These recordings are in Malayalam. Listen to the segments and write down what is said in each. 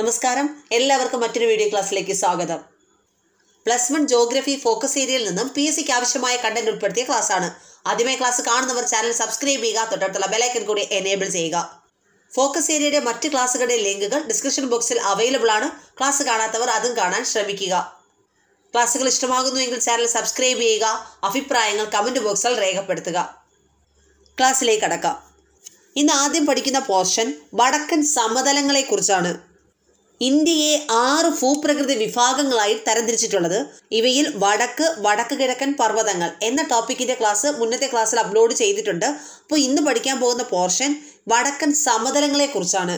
നമസ്കാരം എല്ലാവർക്കും മറ്റൊരു വീഡിയോ ക്ലാസ്സിലേക്ക് സ്വാഗതം പ്ലസ് വൺ ജോഗ്രഫി ഫോക്കസ് ഏരിയയിൽ നിന്നും പി എസ് സിക്ക് ആവശ്യമായ കണ്ടന്റ് ഉൾപ്പെടുത്തിയ ക്ലാസ്സാണ് ആദ്യമേ ക്ലാസ് കാണുന്നവർ ചാനൽ സബ്സ്ക്രൈബ് ചെയ്യുക തൊട്ടടുത്തുള്ള ബെലൈക്കൻ കൂടി എനേബിൾ ചെയ്യുക ഫോക്കസ് ഏരിയയുടെ മറ്റ് ക്ലാസ്സുകളുടെ ലിങ്കുകൾ ഡിസ്ക്രിപ്ഷൻ ബോക്സിൽ അവൈലബിൾ ആണ് ക്ലാസ് കാണാത്തവർ അതും കാണാൻ ശ്രമിക്കുക ക്ലാസ്സുകൾ എങ്കിൽ ചാനൽ സബ്സ്ക്രൈബ് ചെയ്യുക അഭിപ്രായങ്ങൾ കമന്റ് ബോക്സിൽ രേഖപ്പെടുത്തുക ക്ലാസ്സിലേക്ക് അടക്കാം ഇന്ന് ആദ്യം പഠിക്കുന്ന പോർഷൻ വടക്കൻ സമതലങ്ങളെക്കുറിച്ചാണ് ഇന്ത്യയെ ആറ് ഭൂപ്രകൃതി വിഭാഗങ്ങളായി തരംതിരിച്ചിട്ടുള്ളത് ഇവയിൽ വടക്ക് വടക്ക് കിഴക്കൻ പർവ്വതങ്ങൾ എന്ന ടോപ്പിക്കിന്റെ ക്ലാസ് മുന്നത്തെ ക്ലാസ്സിൽ അപ്ലോഡ് ചെയ്തിട്ടുണ്ട് അപ്പോൾ ഇന്ന് പഠിക്കാൻ പോകുന്ന പോർഷൻ വടക്കൻ സമതലങ്ങളെക്കുറിച്ചാണ്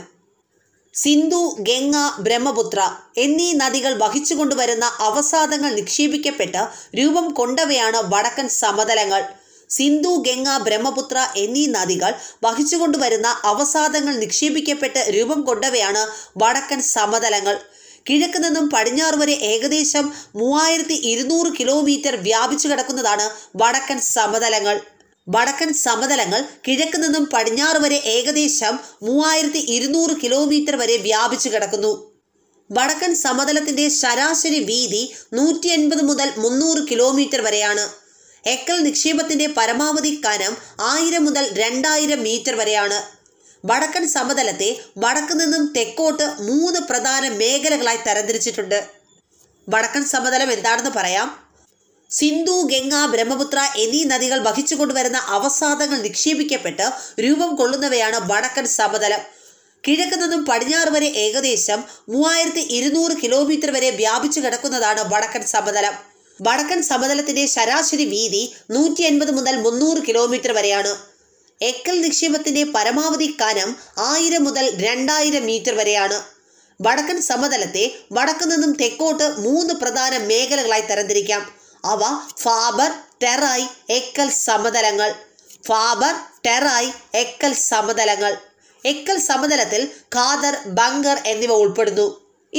സിന്ധു ഗംഗ ബ്രഹ്മപുത്ര എന്നീ നദികൾ വഹിച്ചുകൊണ്ടുവരുന്ന അവസാദങ്ങൾ നിക്ഷേപിക്കപ്പെട്ട് രൂപം കൊണ്ടവയാണ് വടക്കൻ സമതലങ്ങൾ സിന്ധു ഗംഗ ബ്രഹ്മപുത്ര എന്നീ നദികൾ വഹിച്ചുകൊണ്ടുവരുന്ന അവസാദങ്ങൾ നിക്ഷേപിക്കപ്പെട്ട് രൂപം കൊണ്ടവയാണ് വടക്കൻ സമതലങ്ങൾ കിഴക്ക് നിന്നും പടിഞ്ഞാറ് വരെ ഏകദേശം മൂവായിരത്തി ഇരുന്നൂറ് കിലോമീറ്റർ വ്യാപിച്ചു കിടക്കുന്നതാണ് വടക്കൻ സമതലങ്ങൾ വടക്കൻ സമതലങ്ങൾ കിഴക്ക് നിന്നും പടിഞ്ഞാറ് വരെ ഏകദേശം മൂവായിരത്തി ഇരുന്നൂറ് കിലോമീറ്റർ വരെ വ്യാപിച്ചു കിടക്കുന്നു വടക്കൻ സമതലത്തിന്റെ ശരാശരി വീതി നൂറ്റി മുതൽ മുന്നൂറ് കിലോമീറ്റർ വരെയാണ് എക്കൽ നിക്ഷേപത്തിന്റെ പരമാവധി കനം ആയിരം മുതൽ രണ്ടായിരം മീറ്റർ വരെയാണ് വടക്കൻ സമതലത്തെ വടക്ക് നിന്നും തെക്കോട്ട് മൂന്ന് പ്രധാന മേഖലകളായി തരംതിരിച്ചിട്ടുണ്ട് വടക്കൻ സമതലം എന്താണെന്ന് പറയാം സിന്ധു ഗംഗ ബ്രഹ്മപുത്ര എന്നീ നദികൾ വഹിച്ചുകൊണ്ടുവരുന്ന അവസാദങ്ങൾ നിക്ഷേപിക്കപ്പെട്ട് രൂപം കൊള്ളുന്നവയാണ് വടക്കൻ സമതലം കിഴക്ക് നിന്നും പടിഞ്ഞാറ് വരെ ഏകദേശം മൂവായിരത്തി ഇരുന്നൂറ് കിലോമീറ്റർ വരെ വ്യാപിച്ചു കിടക്കുന്നതാണ് വടക്കൻ സമതലം വടക്കൻ സമതലത്തിന്റെ ശരാശരി വീതി നൂറ്റി അൻപത് മുതൽ മുന്നൂറ് കിലോമീറ്റർ വരെയാണ് എക്കൽ നിക്ഷേപത്തിന്റെ പരമാവധി കനം ആയിരം മുതൽ രണ്ടായിരം മീറ്റർ വരെയാണ് വടക്കൻ സമതലത്തെ വടക്കു നിന്നും തെക്കോട്ട് മൂന്ന് പ്രധാന മേഖലകളായി തരംതിരിക്കാം അവ ഫാബർ ടെറായി എക്കൽ സമതലങ്ങൾ ഫാബർ ടെറായി എക്കൽ സമതലങ്ങൾ എക്കൽ സമതലത്തിൽ ഖാദർ ബങ്കർ എന്നിവ ഉൾപ്പെടുന്നു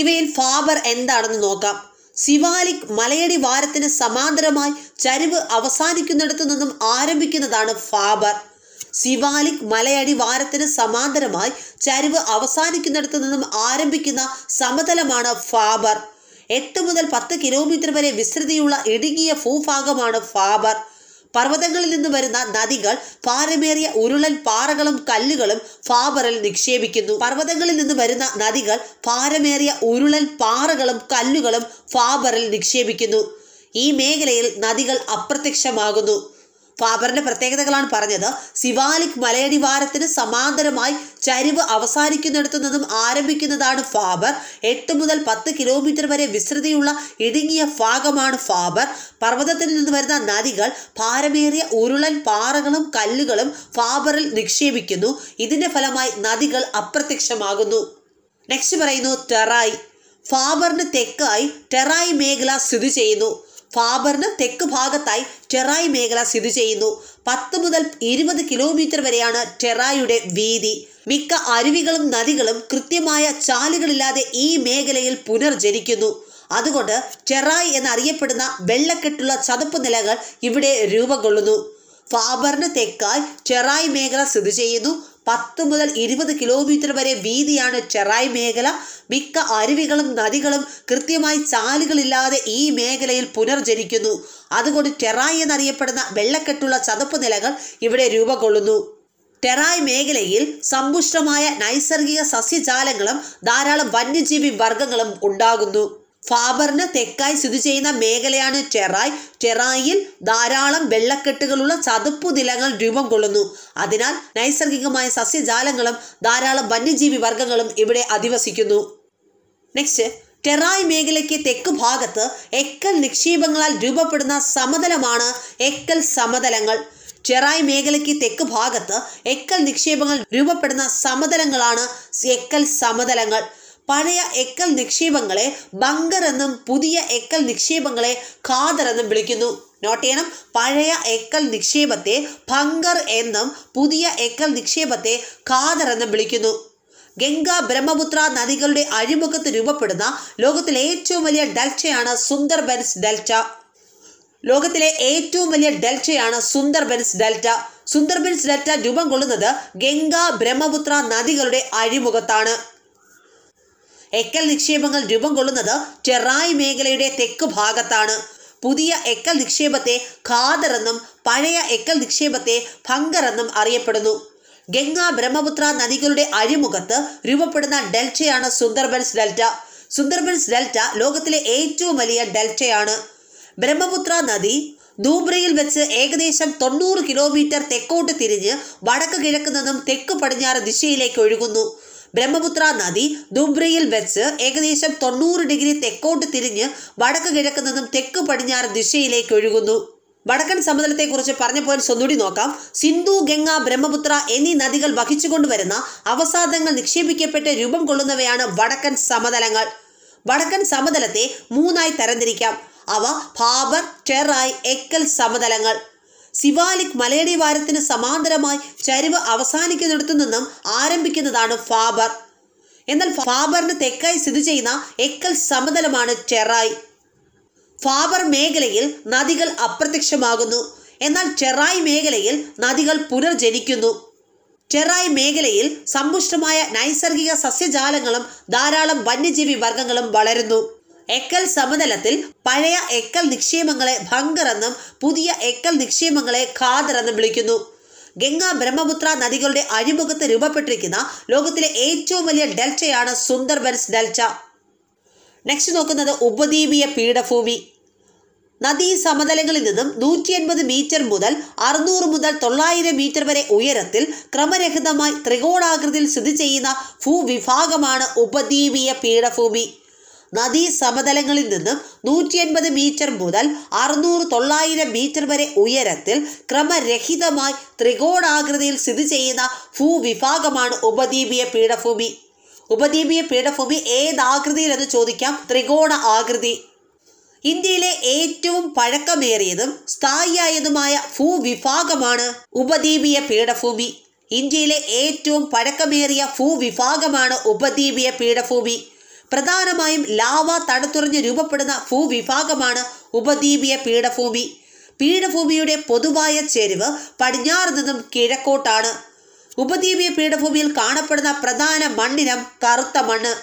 ഇവയിൽ ഫാബർ എന്താണെന്ന് നോക്കാം ശിവാലിക് മലയടി വാരത്തിന് സമാന്തരമായി ചരിവ് അവസാനിക്കുന്നിടത്തു നിന്നും ആരംഭിക്കുന്നതാണ് ഫാബർ ശിവാലിക് മലയടി വാരത്തിന് സമാന്തരമായി ചരിവ് അവസാനിക്കുന്നിടത്തു നിന്നും ആരംഭിക്കുന്ന സമതലമാണ് ഫാബർ എട്ട് മുതൽ പത്ത് കിലോമീറ്റർ വരെ വിസ്തൃതിയുള്ള ഇടുങ്ങിയ ഭൂഭാഗമാണ് ഫാബർ പർവ്വതങ്ങളിൽ നിന്ന് വരുന്ന നദികൾ ഭാരമേറിയ ഉരുളൻ പാറകളും കല്ലുകളും ഫാബറിൽ നിക്ഷേപിക്കുന്നു പർവ്വതങ്ങളിൽ നിന്ന് വരുന്ന നദികൾ ഭാരമേറിയ ഉരുളൻ പാറകളും കല്ലുകളും ഫാബറിൽ നിക്ഷേപിക്കുന്നു ഈ മേഖലയിൽ നദികൾ അപ്രത്യക്ഷമാകുന്നു ബാബറിന്റെ പ്രത്യേകതകളാണ് പറഞ്ഞത് സിവാലിക് മലയടിവാരത്തിന് സമാന്തരമായി ചരിവ് അവസാനിക്കുന്നിടത്തു നിന്നും ആരംഭിക്കുന്നതാണ് ഫാബർ എട്ട് മുതൽ പത്ത് കിലോമീറ്റർ വരെ വിസ്തൃതിയുള്ള ഇടുങ്ങിയ ഭാഗമാണ് ഫാബർ പർവ്വതത്തിൽ നിന്ന് വരുന്ന നദികൾ ഭാരമേറിയ ഉരുളൻ പാറകളും കല്ലുകളും ഫാബറിൽ നിക്ഷേപിക്കുന്നു ഇതിന്റെ ഫലമായി നദികൾ അപ്രത്യക്ഷമാകുന്നു നെക്സ്റ്റ് പറയുന്നു ടെറായി ഫാബറിന് തെക്കായി ടെറായി മേഖല സ്ഥിതി ചെയ്യുന്നു ഫാബറിന് തെക്ക് ഭാഗത്തായി ടെറായ് മേഖല സ്ഥിതി ചെയ്യുന്നു പത്ത് മുതൽ ഇരുപത് കിലോമീറ്റർ വരെയാണ് ടെറായുടെ വീതി മിക്ക അരുവികളും നദികളും കൃത്യമായ ചാലുകളില്ലാതെ ഈ മേഖലയിൽ പുനർജനിക്കുന്നു അതുകൊണ്ട് ടെറായ് എന്നറിയപ്പെടുന്ന വെള്ളക്കെട്ടുള്ള ചതുപ്പ് നിലകൾ ഇവിടെ രൂപം കൊള്ളുന്നു ഫാബറിന് തെക്കായി ചെറായ് മേഖല സ്ഥിതി ചെയ്യുന്നു പത്ത് മുതൽ ഇരുപത് കിലോമീറ്റർ വരെ വീതിയാണ് ചെറായ് മേഖല മിക്ക അരുവികളും നദികളും കൃത്യമായി ചാലുകളില്ലാതെ ഈ മേഖലയിൽ പുനർജനിക്കുന്നു അതുകൊണ്ട് ടെറായി എന്നറിയപ്പെടുന്ന വെള്ളക്കെട്ടുള്ള ചതുപ്പ് നിലകൾ ഇവിടെ രൂപകൊള്ളുന്നു കൊള്ളുന്നു ടെറായ് മേഖലയിൽ സമ്പുഷ്ടമായ നൈസർഗിക സസ്യജാലങ്ങളും ധാരാളം വന്യജീവി വർഗങ്ങളും ഉണ്ടാകുന്നു ഫാബറിന് തെക്കായി സ്ഥിതി ചെയ്യുന്ന മേഖലയാണ് ചെറായ് ചെറായിൽ ധാരാളം വെള്ളക്കെട്ടുകളുള്ള ചതുപ്പു നിലങ്ങൾ രൂപം കൊള്ളുന്നു അതിനാൽ നൈസർഗികമായ സസ്യജാലങ്ങളും ധാരാളം വന്യജീവി വർഗങ്ങളും ഇവിടെ അധിവസിക്കുന്നു നെക്സ്റ്റ് ടെറായ് മേഖലയ്ക്ക് തെക്ക് ഭാഗത്ത് എക്കൽ നിക്ഷേപങ്ങളാൽ രൂപപ്പെടുന്ന സമതലമാണ് എക്കൽ സമതലങ്ങൾ ചെറായ് മേഖലയ്ക്ക് തെക്ക് ഭാഗത്ത് എക്കൽ നിക്ഷേപങ്ങൾ രൂപപ്പെടുന്ന സമതലങ്ങളാണ് എക്കൽ സമതലങ്ങൾ പഴയ എക്കൽ നിക്ഷേപങ്ങളെ ബങ്കർ എന്നും പുതിയ എക്കൽ നിക്ഷേപങ്ങളെ ഖാദർ എന്നും വിളിക്കുന്നു നോട്ട് ചെയ്യണം പഴയ എക്കൽ നിക്ഷേപത്തെ ഭങ്കർ എന്നും പുതിയ എക്കൽ നിക്ഷേപത്തെ ഖാദർ എന്നും വിളിക്കുന്നു ഗംഗ ബ്രഹ്മപുത്ര നദികളുടെ അഴിമുഖത്ത് രൂപപ്പെടുന്ന ലോകത്തിലെ ഏറ്റവും വലിയ ഡെൽറ്റയാണ് സുന്ദർബൻസ് ഡെൽറ്റ ലോകത്തിലെ ഏറ്റവും വലിയ ഡെൽറ്റയാണ് സുന്ദർബൻസ് ഡെൽറ്റ സുന്ദർബൻസ് ഡെൽറ്റ രൂപം കൊള്ളുന്നത് ഗംഗ ബ്രഹ്മപുത്ര നദികളുടെ അഴിമുഖത്താണ് എക്കൽ നിക്ഷേപങ്ങൾ രൂപം കൊള്ളുന്നത് ചെറായി മേഖലയുടെ തെക്ക് ഭാഗത്താണ് പുതിയ എക്കൽ നിക്ഷേപത്തെ ഖാദർ എന്നും പഴയ എക്കൽ നിക്ഷേപത്തെ ഭങ്കർ എന്നും അറിയപ്പെടുന്നു ഗംഗ ബ്രഹ്മപുത്ര നദികളുടെ അഴിമുഖത്ത് രൂപപ്പെടുന്ന ഡെൽറ്റയാണ് സുന്ദർബൻസ് ഡെൽറ്റ സുന്ദർബൻസ് ഡെൽറ്റ ലോകത്തിലെ ഏറ്റവും വലിയ ഡെൽറ്റയാണ് ബ്രഹ്മപുത്ര നദി ദൂബ്രയിൽ വെച്ച് ഏകദേശം തൊണ്ണൂറ് കിലോമീറ്റർ തെക്കോട്ട് തിരിഞ്ഞ് വടക്ക് കിഴക്ക് നിന്നും തെക്ക് പടിഞ്ഞാറ് ദിശയിലേക്ക് ഒഴുകുന്നു ബ്രഹ്മപുത്ര നദി ദുംബ്രയിൽ വെച്ച് ഏകദേശം തൊണ്ണൂറ് ഡിഗ്രി തെക്കോട്ട് തിരിഞ്ഞ് വടക്ക് കിഴക്ക് നിന്നും തെക്ക് പടിഞ്ഞാറ് ദിശയിലേക്ക് ഒഴുകുന്നു വടക്കൻ സമതലത്തെക്കുറിച്ച് പറഞ്ഞ പോയിന്റ്സ് ഒന്നുകൂടി നോക്കാം സിന്ധു ഗംഗ ബ്രഹ്മപുത്ര എന്നീ നദികൾ വഹിച്ചുകൊണ്ടുവരുന്ന അവസാദങ്ങൾ നിക്ഷേപിക്കപ്പെട്ട് രൂപം കൊള്ളുന്നവയാണ് വടക്കൻ സമതലങ്ങൾ വടക്കൻ സമതലത്തെ മൂന്നായി തരംതിരിക്കാം അവ ഭാബർ ടെറായ് എക്കൽ സമതലങ്ങൾ മലയടി വാരത്തിന് സമാന്തരമായി ചരിവ് അവസാനിക്കുന്നിടത്തു നിന്നും ആരംഭിക്കുന്നതാണ് ഫാബർ എന്നാൽ ഫാബറിന് തെക്കായി സ്ഥിതി ചെയ്യുന്ന എക്കൽ സമതലമാണ് ചെറായി ഫാബർ മേഖലയിൽ നദികൾ അപ്രത്യക്ഷമാകുന്നു എന്നാൽ ചെറായി മേഖലയിൽ നദികൾ പുനർജനിക്കുന്നു ചെറായി മേഖലയിൽ സമ്പുഷ്ടമായ നൈസർഗിക സസ്യജാലങ്ങളും ധാരാളം വന്യജീവി വർഗങ്ങളും വളരുന്നു എക്കൽ സമതലത്തിൽ പഴയ എക്കൽ നിക്ഷേപങ്ങളെ ഭംഗർ എന്നും പുതിയ എക്കൽ നിക്ഷേപങ്ങളെ ഖാദർ എന്നും വിളിക്കുന്നു ഗംഗ ബ്രഹ്മപുത്ര നദികളുടെ അഴിമുഖത്ത് രൂപപ്പെട്ടിരിക്കുന്ന ലോകത്തിലെ ഏറ്റവും വലിയ ഡെൽറ്റയാണ് സുന്ദർബൻസ് ഡെൽറ്റ നെക്സ്റ്റ് നോക്കുന്നത് ഉപദ്വീപീയ പീഠഭൂമി നദീ സമതലങ്ങളിൽ നിന്നും നൂറ്റി അൻപത് മീറ്റർ മുതൽ അറുന്നൂറ് മുതൽ തൊള്ളായിരം മീറ്റർ വരെ ഉയരത്തിൽ ക്രമരഹിതമായി ത്രികോണാകൃതിയിൽ സ്ഥിതി ചെയ്യുന്ന ഭൂവിഭാഗമാണ് ഉപദ്വീപീയ പീഠഭൂമി നദീ സമതലങ്ങളിൽ നിന്നും നൂറ്റി അൻപത് മീറ്റർ മുതൽ അറുന്നൂറ് തൊള്ളായിരം മീറ്റർ വരെ ഉയരത്തിൽ ക്രമരഹിതമായി ത്രികോണാകൃതിയിൽ സ്ഥിതി ചെയ്യുന്ന ഭൂവിഭാഗമാണ് ഉപദ്വീപീയ പീഠഭൂമി ഉപദ്വീപീയ പീഠഭൂമി ഏതാകൃതിയിലെന്ന് ചോദിക്കാം ത്രികോണ ആകൃതി ഇന്ത്യയിലെ ഏറ്റവും പഴക്കമേറിയതും സ്ഥായിയായതുമായ ഭൂവിഭാഗമാണ് ഉപദ്വീപീയ പീഠഭൂമി ഇന്ത്യയിലെ ഏറ്റവും പഴക്കമേറിയ ഭൂവിഭാഗമാണ് ഉപദ്വീപീയ പീഠഭൂമി പ്രധാനമായും ലാവ തടുത്തുറിഞ്ഞ് രൂപപ്പെടുന്ന ഭൂവിഭാഗമാണ് ഉപദ്വീപിയ പീഠഭൂമി പീഠഭൂമിയുടെ പൊതുവായ ചെരിവ് പടിഞ്ഞാറ് നിന്നും കിഴക്കോട്ടാണ് ഉപദ്വീപിയ പീഠഭൂമിയിൽ കാണപ്പെടുന്ന പ്രധാന മണ്ണിനം കറുത്ത മണ്ണ്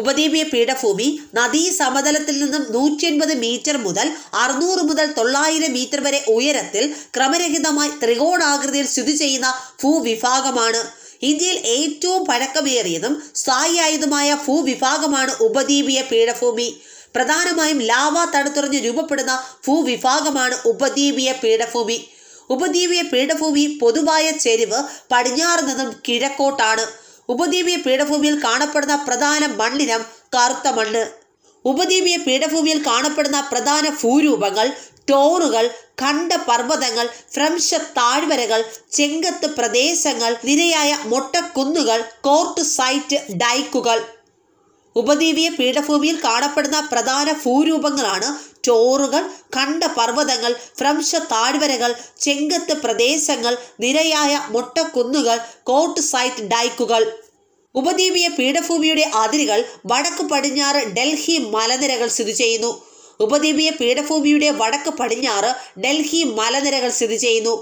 ഉപദ്വീപിയ പീഠഭൂമി നദീ സമതലത്തിൽ നിന്നും നൂറ്റി എൺപത് മീറ്റർ മുതൽ അറുന്നൂറ് മുതൽ തൊള്ളായിരം മീറ്റർ വരെ ഉയരത്തിൽ ക്രമരഹിതമായി ത്രികോണാകൃതിയിൽ സ്ഥിതി ചെയ്യുന്ന ഭൂവിഭാഗമാണ് ഇന്ത്യയിൽ ഏറ്റവും പഴക്കമേറിയതും സ്ഥായിയായതുമായ ഭൂവിഭാഗമാണ് ഉപദ്വീപീയ പീഠഭൂമി പ്രധാനമായും ലാവ തണുത്തുറഞ്ഞ് രൂപപ്പെടുന്ന ഭൂവിഭാഗമാണ് ഉപദ്വീപീയ പീഠഭൂമി ഉപദ്വീപീയ പീഠഭൂമി പൊതുവായ ചെരിവ് പടിഞ്ഞാറ് നിന്നും കിഴക്കോട്ടാണ് ഉപദ്വീപീയ പീഠഭൂമിയിൽ കാണപ്പെടുന്ന പ്രധാന മണ്ണിനം കറുത്ത മണ്ണ് ഉപദ്വീപീയ പീഠഭൂമിയിൽ കാണപ്പെടുന്ന പ്രധാന ഭൂരൂപങ്ങൾ ടോറുകൾ കണ്ട പർവ്വതങ്ങൾ ഫ്രംശ താഴ്വരകൾ ചെങ്കത്ത് പ്രദേശങ്ങൾ നിരയായ മൊട്ടക്കുന്നുകൾ കോർട്ട് സൈറ്റ് ഡൈക്കുകൾ ഉപദ്വീപീയ പീഠഭൂമിയിൽ കാണപ്പെടുന്ന പ്രധാന ഭൂരൂപങ്ങളാണ് ടോറുകൾ കണ്ട പർവ്വതങ്ങൾ ഫ്രംശ താഴ്വരകൾ ചെങ്കത്ത് പ്രദേശങ്ങൾ നിരയായ മൊട്ടക്കുന്നുകൾ കോർട്ട് സൈറ്റ് ഡൈക്കുകൾ ഉപദ്വീപീയ പീഠഭൂമിയുടെ അതിരുകൾ വടക്ക് പടിഞ്ഞാറ് ഡൽഹി മലനിരകൾ സ്ഥിതി ചെയ്യുന്നു ഉപദ്വീപീയ പീഠഭൂമിയുടെ വടക്ക് പടിഞ്ഞാറ് ഡൽഹി മലനിരകൾ സ്ഥിതി ചെയ്യുന്നു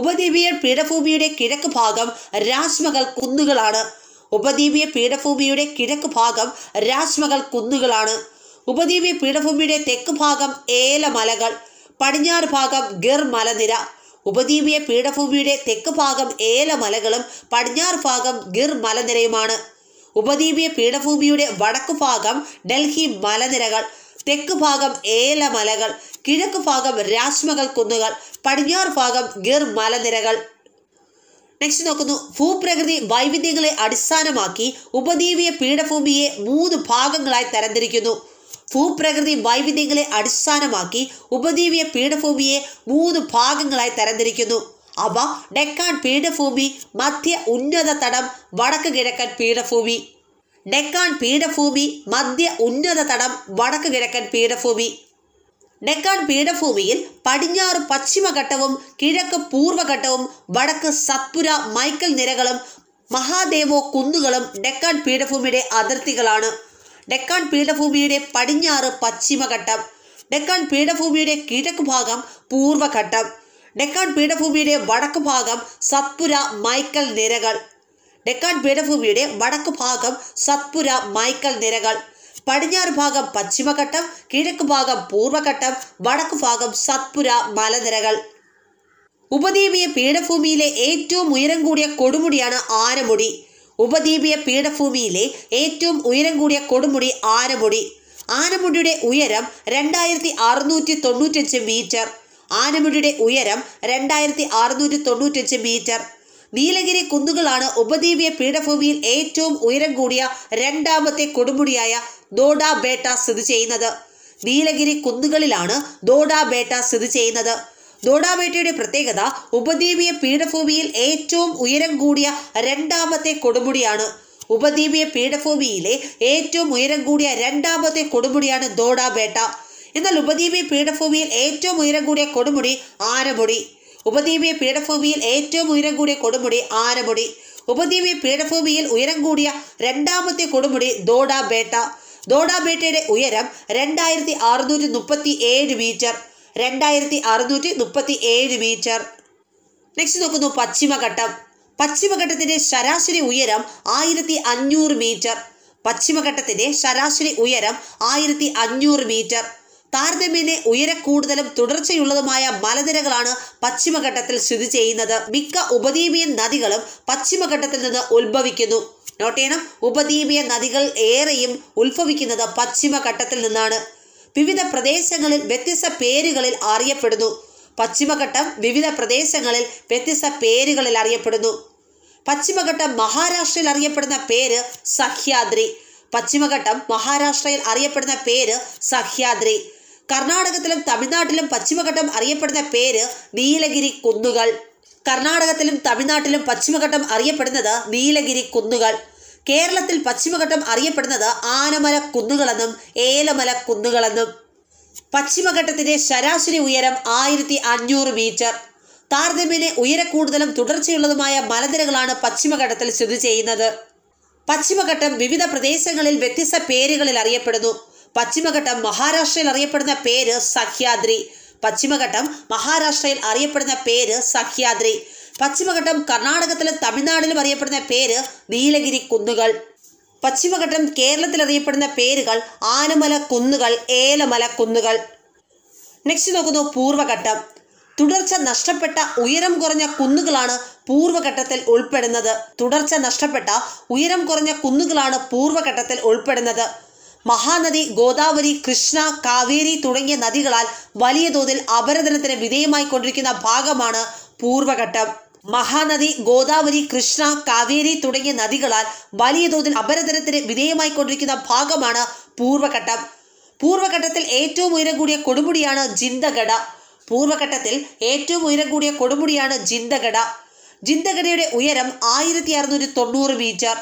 ഉപദ്വീപീയ പീഠഭൂമിയുടെ കിഴക്ക് ഭാഗം രാജ്മഹൽ കുന്നുകളാണ് ഉപദ്വീപീയ പീഠഭൂമിയുടെ കിഴക്ക് ഭാഗം രാജ്മഹൽ കുന്നുകളാണ് ഉപദ്വീപീയ പീഠഭൂമിയുടെ തെക്ക് ഭാഗം ഏലമലകൾ പടിഞ്ഞാറ് ഭാഗം ഗിർ മലനിര ഉപദ്വീപീയ പീഠഭൂമിയുടെ തെക്ക് ഭാഗം ഏലമലകളും പടിഞ്ഞാറ് ഭാഗം ഗിർ മലനിരയുമാണ് ഉപദ്വീപീയ പീഠഭൂമിയുടെ വടക്കു ഭാഗം ഡൽഹി മലനിരകൾ തെക്ക് ഭാഗം ഏലമലകൾ കിഴക്ക് ഭാഗം രാശ്മകൾ കുന്നുകൾ പടിഞ്ഞാറ് ഭാഗം ഗിർ മലനിരകൾ നെക്സ്റ്റ് നോക്കുന്നു ഭൂപ്രകൃതി വൈവിധ്യങ്ങളെ അടിസ്ഥാനമാക്കി ഉപദ്വീപീയ പീഠഭൂമിയെ മൂന്ന് ഭാഗങ്ങളായി തരംതിരിക്കുന്നു ഭൂപ്രകൃതി വൈവിധ്യങ്ങളെ അടിസ്ഥാനമാക്കി ഉപദ്വീപീയ പീഠഭൂമിയെ മൂന്ന് ഭാഗങ്ങളായി തരംതിരിക്കുന്നു അവ ഡെക്കാൻ പീഠഭൂമി മധ്യ ഉന്നത തടം വടക്ക് കിഴക്കൻ പീഠഭൂമി ഡെക്കാൻ പീഠഭൂമി മധ്യ ഉന്നത തടം വടക്ക് കിഴക്കൻ പീഠഭൂമി ഡെക്കാൻ പീഠഭൂമിയിൽ പടിഞ്ഞാറ് പശ്ചിമഘട്ടവും കിഴക്ക് പൂർവ്വഘട്ടവും വടക്ക് സത്പുര മൈക്കൽ നിരകളും മഹാദേവോ കുന്നുകളും ഡെക്കാൻ പീഠഭൂമിയുടെ അതിർത്തികളാണ് ഡെക്കാൻ പീഠഭൂമിയുടെ പടിഞ്ഞാറ് പശ്ചിമഘട്ടം ഡെക്കാൻ പീഠഭൂമിയുടെ കിഴക്ക് ഭാഗം പൂർവ്വഘട്ടം ഡെക്കാൻ പീഠഭൂമിയുടെ വടക്ക് ഭാഗം സത്പുര മൈക്കൽ നിരകൾ ഡെക്കാൻ പീഠഭൂമിയുടെ വടക്ക് ഭാഗം സത്പുര മൈക്കൽ നിരകൾ പടിഞ്ഞാറ് ഭാഗം പശ്ചിമഘട്ടം കിഴക്ക് ഭാഗം പൂർവഘട്ടം വടക്ക് ഭാഗം സത്പുര മലനിരകൾ ഉപദ്വീപീയ പീഠഭൂമിയിലെ ഏറ്റവും ഉയരം കൂടിയ കൊടുമുടിയാണ് ആനമുടി ഉപദ്വീപീയ പീഠഭൂമിയിലെ ഏറ്റവും ഉയരം കൂടിയ കൊടുമുടി ആനമുടി ആനമുടിയുടെ ഉയരം രണ്ടായിരത്തി അറുന്നൂറ്റി തൊണ്ണൂറ്റഞ്ച് മീറ്റർ ആനമുടിയുടെ ഉയരം രണ്ടായിരത്തി അറുന്നൂറ്റി തൊണ്ണൂറ്റഞ്ച് മീറ്റർ നീലഗിരി കുന്നുകളാണ് ഉപദ്വീപിയ പീഠഭൂമിയിൽ ഏറ്റവും ഉയരം കൂടിയ രണ്ടാമത്തെ കൊടുമുടിയായ ദോഡാബേട്ട സ്ഥിതി ചെയ്യുന്നത് നീലഗിരി കുന്നുകളിലാണ് ദോഡാബേട്ട സ്ഥിതി ചെയ്യുന്നത് ദോഡാബേട്ടയുടെ പ്രത്യേകത ഉപദ്വീപിയ പീഠഭൂമിയിൽ ഏറ്റവും ഉയരം കൂടിയ രണ്ടാമത്തെ കൊടുമുടിയാണ് ഉപദ്വീപിയ പീഠഭൂമിയിലെ ഏറ്റവും ഉയരം കൂടിയ രണ്ടാമത്തെ കൊടുമുടിയാണ് ദോഡാബേട്ട എന്നാൽ ഉപദ്വീപിയ പീഠഭൂമിയിൽ ഏറ്റവും ഉയരം കൂടിയ കൊടുമുടി ആരമുടി ഉപദ്വീപിയ പീഠഭൂമിയിൽ ഏറ്റവും ഉയരം കൂടിയ കൊടുമുടി ആനമുടി ഉപദ്വീപിയ പീഠഭൂമിയിൽ ഉയരം കൂടിയ രണ്ടാമത്തെ കൊടുമുടി ദോഡാബേട്ട ദോഡാബേട്ടയുടെ ഉയരം രണ്ടായിരത്തി അറുന്നൂറ്റി മുപ്പത്തി ഏഴ് മീറ്റർ രണ്ടായിരത്തി അറുന്നൂറ്റി മുപ്പത്തി ഏഴ് മീറ്റർ നെക്സ്റ്റ് നോക്കുന്നു പശ്ചിമഘട്ടം പശ്ചിമഘട്ടത്തിൻ്റെ ശരാശരി ഉയരം ആയിരത്തി അഞ്ഞൂറ് മീറ്റർ പശ്ചിമഘട്ടത്തിൻ്റെ ശരാശരി ഉയരം ആയിരത്തി അഞ്ഞൂറ് മീറ്റർ താരതമ്യേന ഉയരക്കൂടുതലും തുടർച്ചയുള്ളതുമായ മലനിരകളാണ് പശ്ചിമഘട്ടത്തിൽ സ്ഥിതി ചെയ്യുന്നത് മിക്ക ഉപദ്വീപിയൻ നദികളും പശ്ചിമഘട്ടത്തിൽ നിന്ന് ഉത്ഭവിക്കുന്നു നോട്ട് ചെയ്യണം ഉപദ്വീപിയ നദികൾ ഏറെയും ഉത്ഭവിക്കുന്നത് പശ്ചിമഘട്ടത്തിൽ നിന്നാണ് വിവിധ പ്രദേശങ്ങളിൽ വ്യത്യസ്ത പേരുകളിൽ അറിയപ്പെടുന്നു പശ്ചിമഘട്ടം വിവിധ പ്രദേശങ്ങളിൽ വ്യത്യസ്ത പേരുകളിൽ അറിയപ്പെടുന്നു പശ്ചിമഘട്ടം മഹാരാഷ്ട്രയിൽ അറിയപ്പെടുന്ന പേര് സഹ്യാദ്രി പശ്ചിമഘട്ടം മഹാരാഷ്ട്രയിൽ അറിയപ്പെടുന്ന പേര് സഹ്യാദ്രി കർണാടകത്തിലും തമിഴ്നാട്ടിലും പശ്ചിമഘട്ടം അറിയപ്പെടുന്ന പേര് നീലഗിരി കുന്നുകൾ കർണാടകത്തിലും തമിഴ്നാട്ടിലും പശ്ചിമഘട്ടം അറിയപ്പെടുന്നത് നീലഗിരി കുന്നുകൾ കേരളത്തിൽ പശ്ചിമഘട്ടം അറിയപ്പെടുന്നത് ആനമല കുന്നുകളെന്നും ഏലമല കുന്നുകളെന്നും പശ്ചിമഘട്ടത്തിന്റെ ശരാശരി ഉയരം ആയിരത്തി അഞ്ഞൂറ് മീറ്റർ താരതമ്യേന ഉയരക്കൂടുതലും തുടർച്ചയുള്ളതുമായ മലനിരകളാണ് പശ്ചിമഘട്ടത്തിൽ സ്ഥിതി ചെയ്യുന്നത് പശ്ചിമഘട്ടം വിവിധ പ്രദേശങ്ങളിൽ വ്യത്യസ്ത പേരുകളിൽ അറിയപ്പെടുന്നു പശ്ചിമഘട്ടം മഹാരാഷ്ട്രയിൽ അറിയപ്പെടുന്ന പേര് സഹ്യാദ്രി പശ്ചിമഘട്ടം മഹാരാഷ്ട്രയിൽ അറിയപ്പെടുന്ന പേര് സഹ്യാദ്രി പശ്ചിമഘട്ടം കർണാടകത്തിലും തമിഴ്നാട്ടിലും അറിയപ്പെടുന്ന പേര് നീലഗിരി കുന്നുകൾ പശ്ചിമഘട്ടം കേരളത്തിൽ അറിയപ്പെടുന്ന പേരുകൾ ആനമല കുന്നുകൾ ഏലമല കുന്നുകൾ നെക്സ്റ്റ് നോക്കുന്നു പൂർവ്വഘട്ടം തുടർച്ച നഷ്ടപ്പെട്ട ഉയരം കുറഞ്ഞ കുന്നുകളാണ് പൂർവ്വഘട്ടത്തിൽ ഉൾപ്പെടുന്നത് തുടർച്ച നഷ്ടപ്പെട്ട ഉയരം കുറഞ്ഞ കുന്നുകളാണ് പൂർവ്വഘട്ടത്തിൽ ഉൾപ്പെടുന്നത് മഹാനദി ഗോദാവരി കൃഷ്ണ കാവേരി തുടങ്ങിയ നദികളാൽ വലിയ തോതിൽ അപരതനത്തിന് കൊണ്ടിരിക്കുന്ന ഭാഗമാണ് പൂർവഘട്ടം മഹാനദി ഗോദാവരി കൃഷ്ണ കാവേരി തുടങ്ങിയ നദികളാൽ വലിയ തോതിൽ അപരതനത്തിന് കൊണ്ടിരിക്കുന്ന ഭാഗമാണ് പൂർവഘട്ടം പൂർവഘട്ടത്തിൽ ഏറ്റവും ഉയരം കൂടിയ കൊടുമുടിയാണ് ജിന്തഗഡ പൂർവഘട്ടത്തിൽ ഏറ്റവും ഉയരം കൂടിയ കൊടുമുടിയാണ് ജിന്തഗഡ ജിന്തഗഡയുടെ ഉയരം ആയിരത്തി അറുന്നൂറ്റി തൊണ്ണൂറ് മീറ്റർ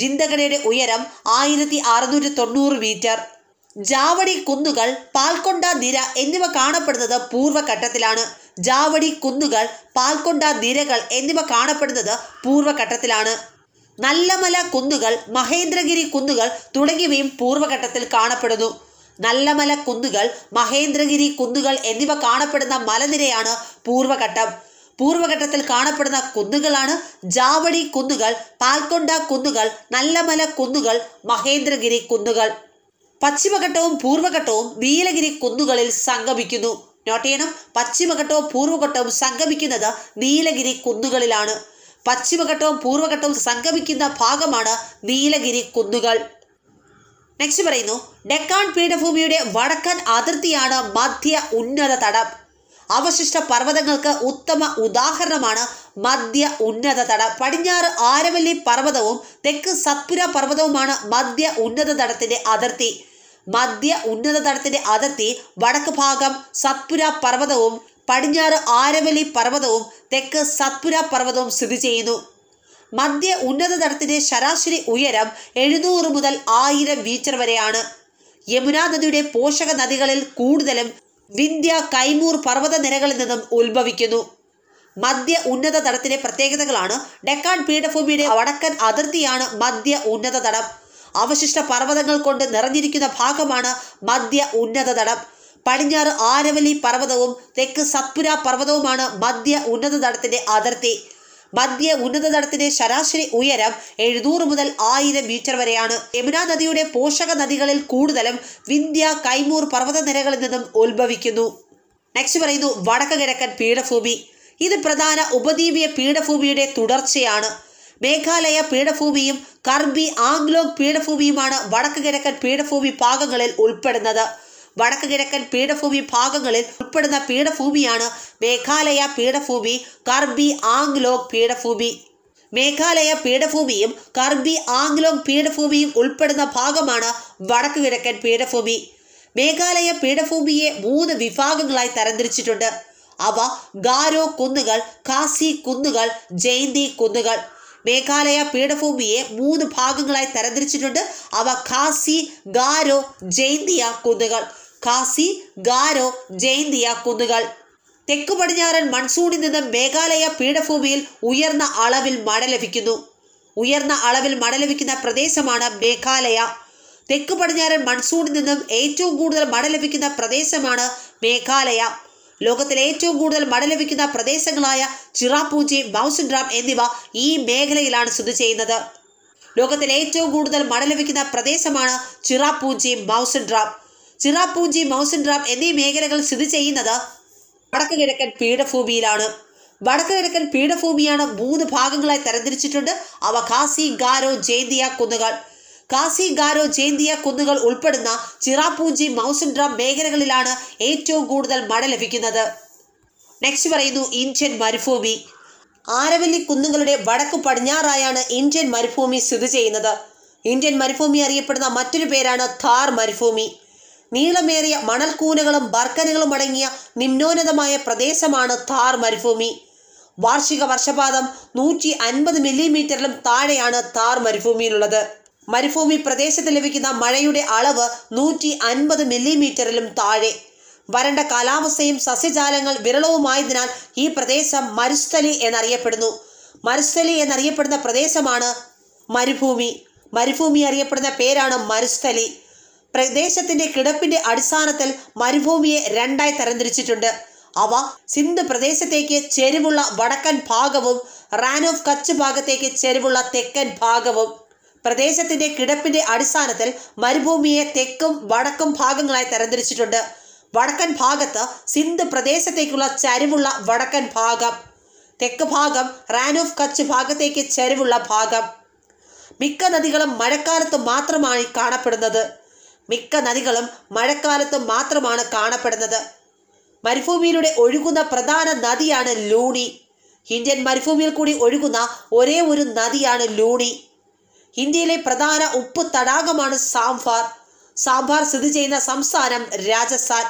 ജിന്തകരയുടെ ഉയരം ആയിരത്തി അറുന്നൂറ്റി തൊണ്ണൂറ് മീറ്റർ ജാവടി കുന്നുകൾ പാൽക്കൊണ്ട നിര എന്നിവ കാണപ്പെടുന്നത് പൂർവ്വഘട്ടത്തിലാണ് ജാവടി കുന്നുകൾ പാൽക്കൊണ്ട നിരകൾ എന്നിവ കാണപ്പെടുന്നത് പൂർവ്വഘട്ടത്തിലാണ് നല്ലമല കുന്നുകൾ മഹേന്ദ്രഗിരി കുന്നുകൾ തുടങ്ങിയവയും പൂർവ്വഘട്ടത്തിൽ കാണപ്പെടുന്നു നല്ലമല കുന്നുകൾ മഹേന്ദ്രഗിരി കുന്നുകൾ എന്നിവ കാണപ്പെടുന്ന മലനിരയാണ് പൂർവ്വഘട്ടം പൂർവ്വഘട്ടത്തിൽ കാണപ്പെടുന്ന കുന്നുകളാണ് ജാവടി കുന്നുകൾ പാൽക്കൊണ്ട കുന്നുകൾ നല്ലമല കുന്നുകൾ മഹേന്ദ്രഗിരി കുന്നുകൾ പശ്ചിമഘട്ടവും പൂർവ്വഘട്ടവും നീലഗിരി കുന്നുകളിൽ സംഗമിക്കുന്നു നോട്ട് ചെയ്യണം പശ്ചിമഘട്ടവും പൂർവ്വഘട്ടവും സംഗമിക്കുന്നത് നീലഗിരി കുന്നുകളിലാണ് പശ്ചിമഘട്ടവും പൂർവ്വഘട്ടവും സംഗമിക്കുന്ന ഭാഗമാണ് നീലഗിരി കുന്നുകൾ നെക്സ്റ്റ് പറയുന്നു ഡെക്കാൻ പീഠഭൂമിയുടെ വടക്കൻ അതിർത്തിയാണ് മധ്യ ഉന്നത തടം അവശിഷ്ട പർവ്വതങ്ങൾക്ക് ഉത്തമ ഉദാഹരണമാണ് മധ്യ തട പടിഞ്ഞാറ് ആരവല്ലി പർവ്വതവും തെക്ക് സത്പുര പർവ്വതവുമാണ് മധ്യ ഉന്നതതടത്തിൻ്റെ അതിർത്തി മധ്യ ഉന്നതതടത്തിൻ്റെ അതിർത്തി വടക്ക് ഭാഗം സത്പുര പർവ്വതവും പടിഞ്ഞാറ് ആരവലി പർവ്വതവും തെക്ക് സത്പുര പർവ്വതവും സ്ഥിതി ചെയ്യുന്നു മധ്യ ഉന്നതതടത്തിൻ്റെ ശരാശരി ഉയരം എഴുന്നൂറ് മുതൽ ആയിരം മീറ്റർ വരെയാണ് യമുനാ നദിയുടെ പോഷക നദികളിൽ കൂടുതലും വിന്ധ്യ കൈമൂർ നിരകളിൽ നിന്നും ഉത്ഭവിക്കുന്നു മധ്യ ഉന്നത തടത്തിലെ പ്രത്യേകതകളാണ് ഡെക്കാൻ പീഠഭൂമിയുടെ വടക്കൻ അതിർത്തിയാണ് മധ്യ ഉന്നത തടം അവശിഷ്ട പർവ്വതങ്ങൾ കൊണ്ട് നിറഞ്ഞിരിക്കുന്ന ഭാഗമാണ് മധ്യ ഉന്നത തടം പടിഞ്ഞാറ് ആരവലി പർവ്വതവും തെക്ക് സത്പുര പർവ്വതവുമാണ് മധ്യ ഉന്നത തടത്തിൻ്റെ അതിർത്തി മധ്യ ഉന്നതതലത്തിന്റെ ശരാശരി ഉയരം എഴുന്നൂറ് മുതൽ ആയിരം മീറ്റർ വരെയാണ് യമുന നദിയുടെ പോഷക നദികളിൽ കൂടുതലും വിന്ധ്യ കൈമൂർ നിരകളിൽ നിന്നും ഉത്ഭവിക്കുന്നു നെക്സ്റ്റ് പറയുന്നു വടക്ക് കിഴക്കൻ പീഠഭൂമി ഇത് പ്രധാന ഉപദ്വീപീയ പീഠഭൂമിയുടെ തുടർച്ചയാണ് മേഘാലയ പീഠഭൂമിയും കർബി ആംഗ്ലോങ് പീഠഭൂമിയുമാണ് വടക്ക് കിഴക്കൻ പീഠഭൂമി ഭാഗങ്ങളിൽ ഉൾപ്പെടുന്നത് വടക്കു കിഴക്കൻ പീഠഭൂമി ഭാഗങ്ങളിൽ ഉൾപ്പെടുന്ന പീഠഭൂമിയാണ് മേഘാലയ പീഠഭൂമി കർബി ആംഗ്ലോങ് പീഠഭൂമി മേഘാലയ പീഠഭൂമിയും കർബി ആംഗ്ലോങ് പീഠഭൂമിയും ഉൾപ്പെടുന്ന ഭാഗമാണ് വടക്കു കിഴക്കൻ പീഠഭൂമി മേഘാലയ പീഠഭൂമിയെ മൂന്ന് വിഭാഗങ്ങളായി തരംതിരിച്ചിട്ടുണ്ട് അവ ഗാരോ കുന്നുകൾ കാസി കുന്നുകൾ ജയന്തി കുന്നുകൾ മേഘാലയ പീഠഭൂമിയെ മൂന്ന് ഭാഗങ്ങളായി തരംതിരിച്ചിട്ടുണ്ട് അവ ഖാസി ഗാരോ ജയന്തിയ കുന്നുകൾ കാസി ഗാരോ ജയന്തിയ കുന്നുകൾ തെക്കു പടിഞ്ഞാറൻ മൺസൂണിൽ നിന്ന് മേഘാലയ പീഠഭൂമിയിൽ ഉയർന്ന അളവിൽ മഴ ലഭിക്കുന്നു ഉയർന്ന അളവിൽ മഴ ലഭിക്കുന്ന പ്രദേശമാണ് മേഘാലയ തെക്കു പടിഞ്ഞാറൻ മൺസൂണിൽ നിന്നും ഏറ്റവും കൂടുതൽ മഴ ലഭിക്കുന്ന പ്രദേശമാണ് മേഘാലയ ലോകത്തിലെ ഏറ്റവും കൂടുതൽ മഴ ലഭിക്കുന്ന പ്രദേശങ്ങളായ ചിറാപൂഞ്ചി മൗസൻഡ്രാം എന്നിവ ഈ മേഖലയിലാണ് സ്ഥിതി ചെയ്യുന്നത് ലോകത്തിലെ ഏറ്റവും കൂടുതൽ മഴ ലഭിക്കുന്ന പ്രദേശമാണ് ചിറാപൂഞ്ചി മൗസൻഡ്രാം ചിറാപ്പൂഞ്ചി മൗസൻഡ്രാം എന്നീ മേഖലകൾ സ്ഥിതി ചെയ്യുന്നത് വടക്ക് കിഴക്കൻ പീഠഭൂമിയിലാണ് വടക്ക് കിഴക്കൻ പീഠഭൂമിയാണ് മൂന്ന് ഭാഗങ്ങളായി തരംതിരിച്ചിട്ടുണ്ട് അവ ഖാസി ഗാരോ ജയന്തിയ കുന്നുകൾ കാസി ഗാരോ ജയന്തിയ കുന്നുകൾ ഉൾപ്പെടുന്ന ചിറാപ്പൂഞ്ചി മൗസൻഡ്രാം മേഖലകളിലാണ് ഏറ്റവും കൂടുതൽ മഴ ലഭിക്കുന്നത് നെക്സ്റ്റ് പറയുന്നു ഇന്ത്യൻ മരുഭൂമി ആരവല്ലി കുന്നുകളുടെ വടക്ക് പടിഞ്ഞാറായാണ് ഇന്ത്യൻ മരുഭൂമി സ്ഥിതി ചെയ്യുന്നത് ഇന്ത്യൻ മരുഭൂമി അറിയപ്പെടുന്ന മറ്റൊരു പേരാണ് ഥാർ മരുഭൂമി നീളമേറിയ മണൽക്കൂനകളും ബർക്കനുകളും അടങ്ങിയ നിമ്നോന്നതമായ പ്രദേശമാണ് താർ മരുഭൂമി വാർഷിക വർഷപാതം നൂറ്റി അൻപത് മില്ലിമീറ്ററിലും താഴെയാണ് താർ മരുഭൂമിയിലുള്ളത് മരുഭൂമി പ്രദേശത്ത് ലഭിക്കുന്ന മഴയുടെ അളവ് നൂറ്റി അൻപത് മില്ലിമീറ്ററിലും താഴെ വരണ്ട കാലാവസ്ഥയും സസ്യജാലങ്ങൾ വിരളവുമായതിനാൽ ഈ പ്രദേശം മരുസ്ഥലി എന്നറിയപ്പെടുന്നു മരുസ്ഥലി എന്നറിയപ്പെടുന്ന പ്രദേശമാണ് മരുഭൂമി മരുഭൂമി അറിയപ്പെടുന്ന പേരാണ് മരുസ്ഥലി പ്രദേശത്തിന്റെ കിടപ്പിന്റെ അടിസ്ഥാനത്തിൽ മരുഭൂമിയെ രണ്ടായി തരംതിരിച്ചിട്ടുണ്ട് അവ സിന്ധു പ്രദേശത്തേക്ക് ചെരുവുള്ള വടക്കൻ ഭാഗവും റാൻ ഓഫ് കച്ച് ഭാഗത്തേക്ക് ചെരുവുള്ള തെക്കൻ ഭാഗവും പ്രദേശത്തിന്റെ കിടപ്പിന്റെ അടിസ്ഥാനത്തിൽ മരുഭൂമിയെ തെക്കും വടക്കും ഭാഗങ്ങളായി തരംതിരിച്ചിട്ടുണ്ട് വടക്കൻ ഭാഗത്ത് സിന്ധു പ്രദേശത്തേക്കുള്ള ചരിവുള്ള വടക്കൻ ഭാഗം തെക്ക് ഭാഗം റാൻ ഓഫ് കച്ച് ഭാഗത്തേക്ക് ചരിവുള്ള ഭാഗം മിക്ക നദികളും മഴക്കാലത്ത് മാത്രമായി കാണപ്പെടുന്നത് മിക്ക നദികളും മഴക്കാലത്ത് മാത്രമാണ് കാണപ്പെടുന്നത് മരുഭൂമിയിലൂടെ ഒഴുകുന്ന പ്രധാന നദിയാണ് ലൂണി ഇന്ത്യൻ മരുഭൂമിയിൽ കൂടി ഒഴുകുന്ന ഒരേ ഒരു നദിയാണ് ലൂണി ഇന്ത്യയിലെ പ്രധാന ഉപ്പ് തടാകമാണ് സാംഫാർ സാംഫാർ സ്ഥിതി ചെയ്യുന്ന സംസ്ഥാനം രാജസ്ഥാൻ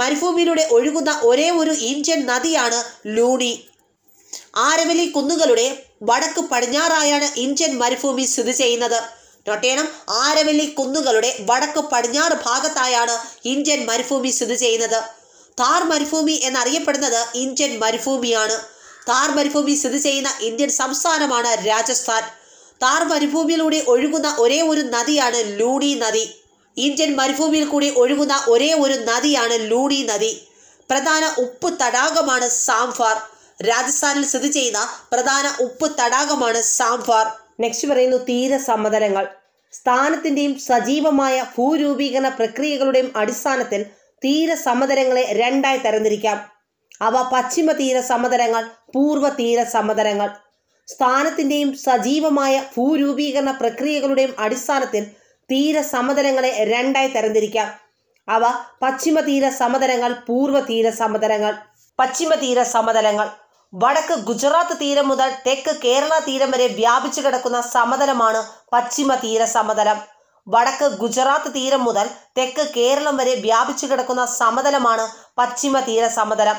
മരുഭൂമിയിലൂടെ ഒഴുകുന്ന ഒരേ ഒരു ഇന്ത്യൻ നദിയാണ് ലൂണി ആരവലി കുന്നുകളുടെ വടക്ക് പടിഞ്ഞാറായാണ് ഇന്ത്യൻ മരുഭൂമി സ്ഥിതി ചെയ്യുന്നത് നോട്ടേണം ആരവല്ലി കുന്നുകളുടെ വടക്ക് പടിഞ്ഞാറ് ഭാഗത്തായാണ് ഇന്ത്യൻ മരുഭൂമി സ്ഥിതി ചെയ്യുന്നത് താർ മരുഭൂമി എന്നറിയപ്പെടുന്നത് ഇന്ത്യൻ മരുഭൂമിയാണ് താർ മരുഭൂമി സ്ഥിതി ചെയ്യുന്ന ഇന്ത്യൻ സംസ്ഥാനമാണ് രാജസ്ഥാൻ താർ മരുഭൂമിയിലൂടെ ഒഴുകുന്ന ഒരേ ഒരു നദിയാണ് ലൂണി നദി ഇന്ത്യൻ മരുഭൂമിയിൽ കൂടി ഒഴുകുന്ന ഒരേ ഒരു നദിയാണ് ലൂണി നദി പ്രധാന ഉപ്പ് തടാകമാണ് സാംഫാർ രാജസ്ഥാനിൽ സ്ഥിതി ചെയ്യുന്ന പ്രധാന ഉപ്പ് തടാകമാണ് സാംഫാർ നെക്സ്റ്റ് പറയുന്നു തീരസമതലങ്ങൾ സ്ഥാനത്തിൻ്റെയും സജീവമായ ഭൂരൂപീകരണ പ്രക്രിയകളുടെയും അടിസ്ഥാനത്തിൽ തീര സമതരങ്ങളെ രണ്ടായി തരംതിരിക്കാം അവ പശ്ചിമ തീര സമതരങ്ങൾ പൂർവ്വ തീര സമതരങ്ങൾ സ്ഥാനത്തിൻ്റെയും സജീവമായ ഭൂരൂപീകരണ പ്രക്രിയകളുടെയും അടിസ്ഥാനത്തിൽ തീര സമതരങ്ങളെ രണ്ടായി തരംതിരിക്കാം അവ പശ്ചിമ തീര സമതരങ്ങൾ പൂർവ്വ തീര സമതരങ്ങൾ പശ്ചിമ തീര സമതലങ്ങൾ വടക്ക് ഗുജറാത്ത് തീരം മുതൽ തെക്ക് കേരള തീരം വരെ വ്യാപിച്ചു കിടക്കുന്ന സമതലമാണ് പശ്ചിമ തീര സമതലം വടക്ക് ഗുജറാത്ത് തീരം മുതൽ തെക്ക് കേരളം വരെ വ്യാപിച്ചു കിടക്കുന്ന സമതലമാണ് പശ്ചിമ തീര സമതലം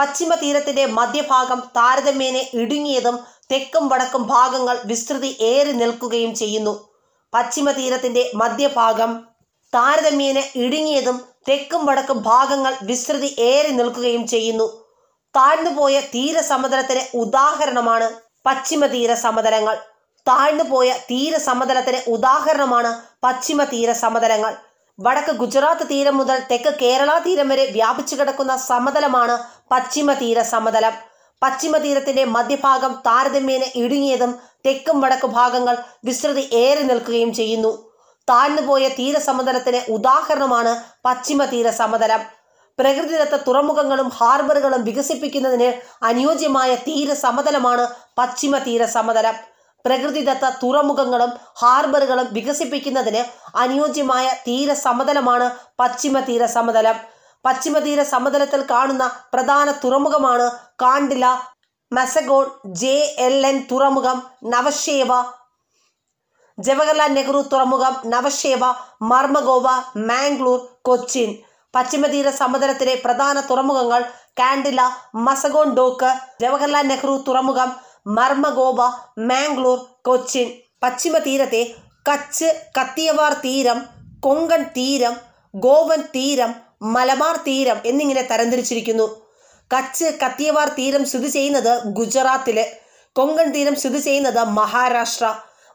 പശ്ചിമ തീരത്തിന്റെ മധ്യഭാഗം താരതമ്യേന ഇടുങ്ങിയതും തെക്കും വടക്കും ഭാഗങ്ങൾ വിസ്തൃതി ഏറി നിൽക്കുകയും ചെയ്യുന്നു പശ്ചിമ തീരത്തിന്റെ മധ്യഭാഗം താരതമ്യേന ഇടുങ്ങിയതും തെക്കും വടക്കും ഭാഗങ്ങൾ വിസ്തൃതി ഏറി നിൽക്കുകയും ചെയ്യുന്നു താഴ്ന്നുപോയ തീരസമതലത്തിന് ഉദാഹരണമാണ് പശ്ചിമ തീര സമതലങ്ങൾ താഴ്ന്നുപോയ തീര സമതലത്തിന് ഉദാഹരണമാണ് പശ്ചിമ തീര സമതലങ്ങൾ വടക്ക് ഗുജറാത്ത് തീരം മുതൽ തെക്ക് കേരള തീരം വരെ വ്യാപിച്ചു കിടക്കുന്ന സമതലമാണ് പശ്ചിമ തീര സമതലം പശ്ചിമ തീരത്തിന്റെ മധ്യഭാഗം താരതമ്യേന ഇടുങ്ങിയതും തെക്കും വടക്ക് ഭാഗങ്ങൾ വിസ്തൃതി ഏറെ നിൽക്കുകയും ചെയ്യുന്നു താഴ്ന്നുപോയ തീരസമതലത്തിന് ഉദാഹരണമാണ് പശ്ചിമ തീര സമതലം പ്രകൃതിദത്ത തുറമുഖങ്ങളും ഹാർബറുകളും വികസിപ്പിക്കുന്നതിന് അനുയോജ്യമായ തീര സമതലമാണ് പശ്ചിമ തീര സമതലം പ്രകൃതിദത്ത തുറമുഖങ്ങളും ഹാർബറുകളും വികസിപ്പിക്കുന്നതിന് അനുയോജ്യമായ തീര സമതലമാണ് പശ്ചിമ തീര സമതലം പശ്ചിമ തീര സമതലത്തിൽ കാണുന്ന പ്രധാന തുറമുഖമാണ് Kandla Mazagon J L N തുറമുഖം നവശേവ ജവഹർലാൽ നെഹ്റു തുറമുഖം നവശേവ മർമഗോവ മാംഗ്ലൂർ കൊച്ചിൻ പശ്ചിമതീര സമുദ്രത്തിലെ പ്രധാന തുറമുഖങ്ങൾ കാൻഡില മസഗോൺ ഡോക്ക് ജവഹർലാൽ നെഹ്റു തുറമുഖം മർമഗോബ മാംഗ്ലൂർ കൊച്ചിൻ പശ്ചിമ തീരത്തെ കച്ച് കത്തിയവാർ തീരം കൊങ്കൺ തീരം ഗോവൻ തീരം മലബാർ തീരം എന്നിങ്ങനെ തരംതിരിച്ചിരിക്കുന്നു കച്ച് കത്തിയവാർ തീരം സ്ഥിതി ചെയ്യുന്നത് ഗുജറാത്തില് കൊങ്കൺ തീരം സ്ഥിതി ചെയ്യുന്നത് മഹാരാഷ്ട്ര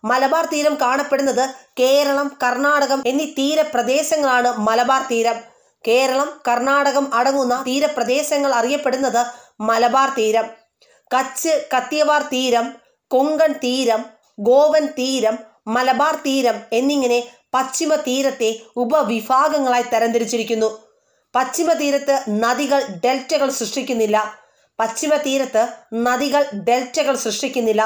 മലബാർ തീരം കാണപ്പെടുന്നത് കേരളം കർണാടകം എന്നീ തീരപ്രദേശങ്ങളാണ് മലബാർ തീരം കേരളം കർണാടകം അടങ്ങുന്ന തീരപ്രദേശങ്ങൾ അറിയപ്പെടുന്നത് മലബാർ തീരം കച്ച് കത്തിയവാർ തീരം കൊങ്കൺ തീരം ഗോവൻ തീരം മലബാർ തീരം എന്നിങ്ങനെ പശ്ചിമ തീരത്തെ ഉപവിഭാഗങ്ങളായി തരംതിരിച്ചിരിക്കുന്നു പശ്ചിമ തീരത്ത് നദികൾ ഡെൽറ്റകൾ സൃഷ്ടിക്കുന്നില്ല പശ്ചിമ തീരത്ത് നദികൾ ഡെൽറ്റകൾ സൃഷ്ടിക്കുന്നില്ല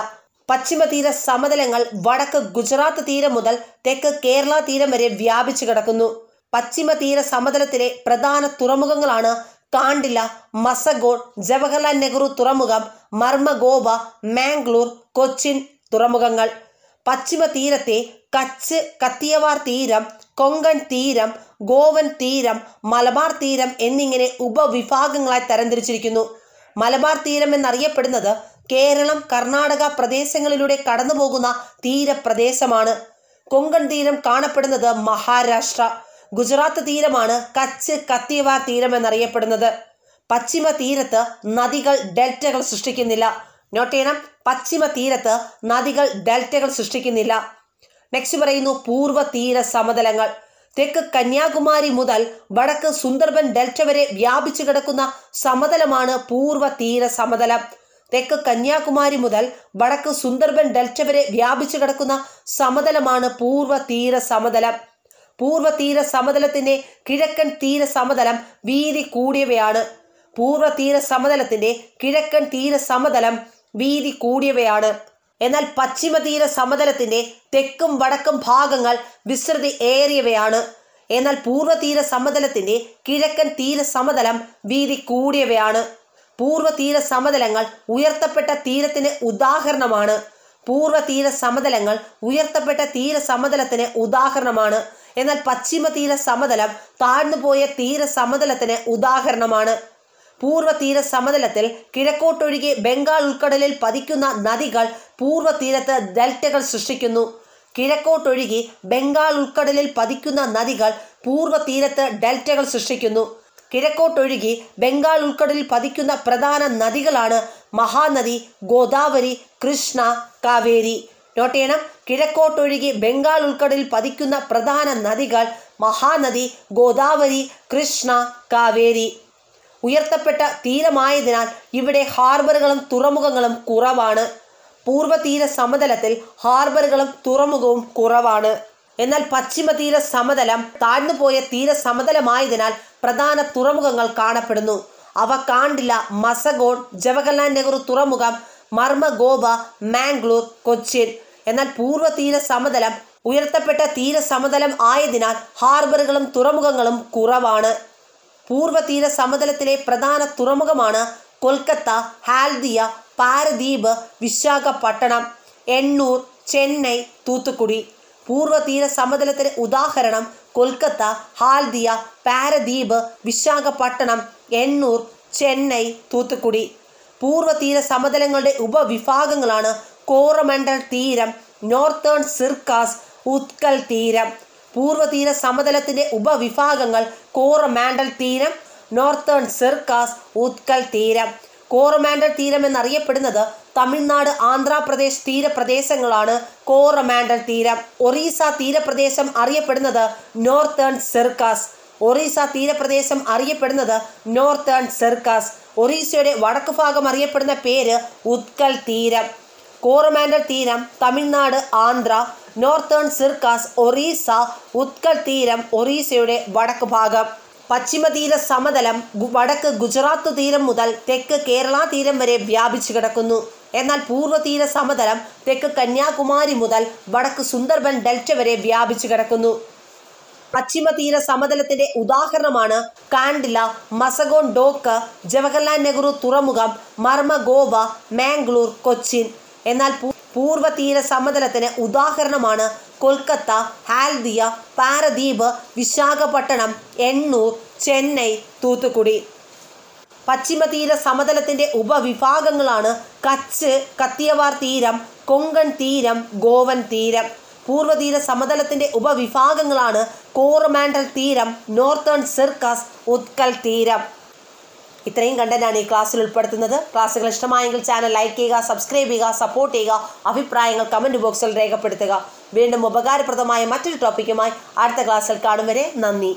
പശ്ചിമ തീര സമതലങ്ങൾ വടക്ക് ഗുജറാത്ത് തീരം മുതൽ തെക്ക് കേരള തീരം വരെ വ്യാപിച്ചു കിടക്കുന്നു പശ്ചിമ തീര സമതലത്തിലെ പ്രധാന തുറമുഖങ്ങളാണ് കാണ്ടില മസഗോൾ ജവഹർലാൽ നെഹ്റു തുറമുഖം മർമഗോവ മാംഗ്ലൂർ കൊച്ചിൻ തുറമുഖങ്ങൾ പശ്ചിമ തീരത്തെ കച്ച് കത്തിയവാർ തീരം കൊങ്കൺ തീരം ഗോവൻ തീരം മലബാർ തീരം എന്നിങ്ങനെ ഉപവിഭാഗങ്ങളായി തരംതിരിച്ചിരിക്കുന്നു മലബാർ തീരം എന്നറിയപ്പെടുന്നത് കേരളം കർണാടക പ്രദേശങ്ങളിലൂടെ കടന്നുപോകുന്ന തീരപ്രദേശമാണ് കൊങ്കൺ തീരം കാണപ്പെടുന്നത് മഹാരാഷ്ട്ര ഗുജറാത്ത് തീരമാണ് കച്ച് കത്തിയവാ തീരം എന്നറിയപ്പെടുന്നത് പശ്ചിമ തീരത്ത് നദികൾ ഡെൽറ്റകൾ സൃഷ്ടിക്കുന്നില്ല നോട്ട് ചെയ്യണം പശ്ചിമ തീരത്ത് നദികൾ ഡെൽറ്റകൾ സൃഷ്ടിക്കുന്നില്ല നെക്സ്റ്റ് പറയുന്നു പൂർവ്വ തീര സമതലങ്ങൾ തെക്ക് കന്യാകുമാരി മുതൽ വടക്ക് സുന്ദർബൻ ഡെൽറ്റ വരെ വ്യാപിച്ചു കിടക്കുന്ന സമതലമാണ് പൂർവ്വ തീര സമതലം തെക്ക് കന്യാകുമാരി മുതൽ വടക്ക് സുന്ദർബൻ ഡെൽറ്റ വരെ വ്യാപിച്ചു കിടക്കുന്ന സമതലമാണ് പൂർവ്വ തീര സമതലം തീര സമതലത്തിന്റെ കിഴക്കൻ തീര സമതലം വീതി കൂടിയവയാണ് തീര സമതലത്തിന്റെ കിഴക്കൻ തീര സമതലം വീതി കൂടിയവയാണ് എന്നാൽ പശ്ചിമതീര സമതലത്തിന്റെ തെക്കും വടക്കും ഭാഗങ്ങൾ വിസ്തൃതി ഏറിയവയാണ് എന്നാൽ തീര സമതലത്തിന്റെ കിഴക്കൻ തീര സമതലം വീതി കൂടിയവയാണ് തീര സമതലങ്ങൾ ഉയർത്തപ്പെട്ട തീരത്തിന് ഉദാഹരണമാണ് തീര സമതലങ്ങൾ ഉയർത്തപ്പെട്ട തീര സമതലത്തിന് ഉദാഹരണമാണ് എന്നാൽ പശ്ചിമ തീര സമതലം താഴ്ന്നുപോയ തീര സമതലത്തിന് ഉദാഹരണമാണ് പൂർവ്വ തീര സമതലത്തിൽ കിഴക്കോട്ടൊഴികെ ബംഗാൾ ഉൾക്കടലിൽ പതിക്കുന്ന നദികൾ പൂർവ്വ തീരത്ത് ഡെൽറ്റകൾ സൃഷ്ടിക്കുന്നു കിഴക്കോട്ടൊഴികെ ബംഗാൾ ഉൾക്കടലിൽ പതിക്കുന്ന നദികൾ പൂർവ്വ തീരത്ത് ഡെൽറ്റകൾ സൃഷ്ടിക്കുന്നു കിഴക്കോട്ടൊഴുകി ബംഗാൾ ഉൾക്കടലിൽ പതിക്കുന്ന പ്രധാന നദികളാണ് മഹാനദി ഗോദാവരി കൃഷ്ണ കാവേരി നോട്ട് ചെയ്യണം കിഴക്കോട്ടൊഴുകി ബംഗാൾ ഉൾക്കടലിൽ പതിക്കുന്ന പ്രധാന നദികൾ മഹാനദി ഗോദാവരി കൃഷ്ണ കാവേരി ഉയർത്തപ്പെട്ട തീരമായതിനാൽ ഇവിടെ ഹാർബറുകളും തുറമുഖങ്ങളും കുറവാണ് തീര സമതലത്തിൽ ഹാർബറുകളും തുറമുഖവും കുറവാണ് എന്നാൽ പശ്ചിമ തീര സമതലം താഴ്ന്നുപോയ തീര സമതലമായതിനാൽ പ്രധാന തുറമുഖങ്ങൾ കാണപ്പെടുന്നു അവ കാണ്ടില മസഗോൺ ജവഹർലാൽ നെഹ്റു തുറമുഖം മർമഗോവ മാംഗ്ലൂർ കൊച്ചിൻ എന്നാൽ പൂർവ്വ തീര സമതലം ഉയർത്തപ്പെട്ട തീര സമതലം ആയതിനാൽ ഹാർബറുകളും തുറമുഖങ്ങളും കുറവാണ് പൂർവ്വ തീര സമതലത്തിലെ പ്രധാന തുറമുഖമാണ് കൊൽക്കത്ത ഹാൽദിയ പാരദ്വീപ് വിശാഖപട്ടണം എണ്ണൂർ ചെന്നൈ തൂത്തുക്കുടി പൂർവ്വ തീര സമതലത്തിന് ഉദാഹരണം കൊൽക്കത്ത ഹാൽദിയ പാരദ്വീപ് വിശാഖപട്ടണം എണ്ണൂർ ചെന്നൈ തൂത്തുക്കുടി പൂർവ്വ തീര സമതലങ്ങളുടെ ഉപവിഭാഗങ്ങളാണ് കോറമണ്ടൽ തീരം നോർത്തേൺ സിർക്കാസ് ഉത്കൽ തീരം പൂർവ്വതീര സമതലത്തിൻ്റെ ഉപവിഭാഗങ്ങൾ കോറമാൻഡൽ തീരം നോർത്തേൺ സിർക്കാസ് ഉത്കൽ തീരം കോറമാൻഡൽ തീരം എന്നറിയപ്പെടുന്നത് തമിഴ്നാട് ആന്ധ്രാപ്രദേശ് തീരപ്രദേശങ്ങളാണ് കോറമാൻഡൽ തീരം ഒറീസ തീരപ്രദേശം അറിയപ്പെടുന്നത് നോർത്തേൺ സിർക്കാസ് ഒറീസ തീരപ്രദേശം അറിയപ്പെടുന്നത് നോർത്തേൺ സിർക്കാസ് ഒറീസയുടെ വടക്ക് ഭാഗം അറിയപ്പെടുന്ന പേര് ഉത്കൽ തീരം കോറമാൻഡൽ തീരം തമിഴ്നാട് ആന്ധ്ര നോർത്തേൺ സിർക്കാസ് ഒറീസ ഉത്കൽ തീരം ഒറീസയുടെ വടക്ക് ഭാഗം പശ്ചിമ തീര സമതലം വടക്ക് ഗുജറാത്ത് തീരം മുതൽ തെക്ക് കേരള തീരം വരെ വ്യാപിച്ചു കിടക്കുന്നു എന്നാൽ തീര സമതലം തെക്ക് കന്യാകുമാരി മുതൽ വടക്ക് സുന്ദർബൻ ഡെൽറ്റ വരെ വ്യാപിച്ചു കിടക്കുന്നു തീര സമതലത്തിന്റെ ഉദാഹരണമാണ് കാൻഡില മസഗോൺ ഡോക്ക് ജവഹർലാൽ നെഹ്റു തുറമുഖം മർമ ഗോവ മാംഗ്ലൂർ കൊച്ചിൻ എന്നാൽ പൂർവ്വതീര സമതലത്തിന് ഉദാഹരണമാണ് കൊൽക്കത്ത ഹാൽദിയ പാരദ്വീപ് വിശാഖപട്ടണം എണ്ണൂർ ചെന്നൈ തൂത്തുക്കുടി പശ്ചിമതീര സമതലത്തിൻ്റെ ഉപവിഭാഗങ്ങളാണ് കച്ച് കത്തിയവാർ തീരം കൊങ്കൺ തീരം ഗോവൻ തീരം പൂർവ്വതീര സമതലത്തിൻ്റെ ഉപവിഭാഗങ്ങളാണ് കോറമാൻഡൽ തീരം നോർത്തേൺ സിർക്കസ് ഉത്കൽ തീരം ഇത്രയും കണ്ടന്റാണ് ഈ ക്ലാസ്സിൽ ഉൾപ്പെടുത്തുന്നത് ക്ലാസ്സുകൾ ഇഷ്ടമായെങ്കിൽ ചാനൽ ലൈക്ക് ചെയ്യുക സബ്സ്ക്രൈബ് ചെയ്യുക സപ്പോർട്ട് ചെയ്യുക അഭിപ്രായങ്ങൾ കമൻറ്റ് ബോക്സിൽ രേഖപ്പെടുത്തുക വീണ്ടും ഉപകാരപ്രദമായ മറ്റൊരു ടോപ്പിക്കുമായി അടുത്ത ക്ലാസ്സിൽ കാണും വരെ നന്ദി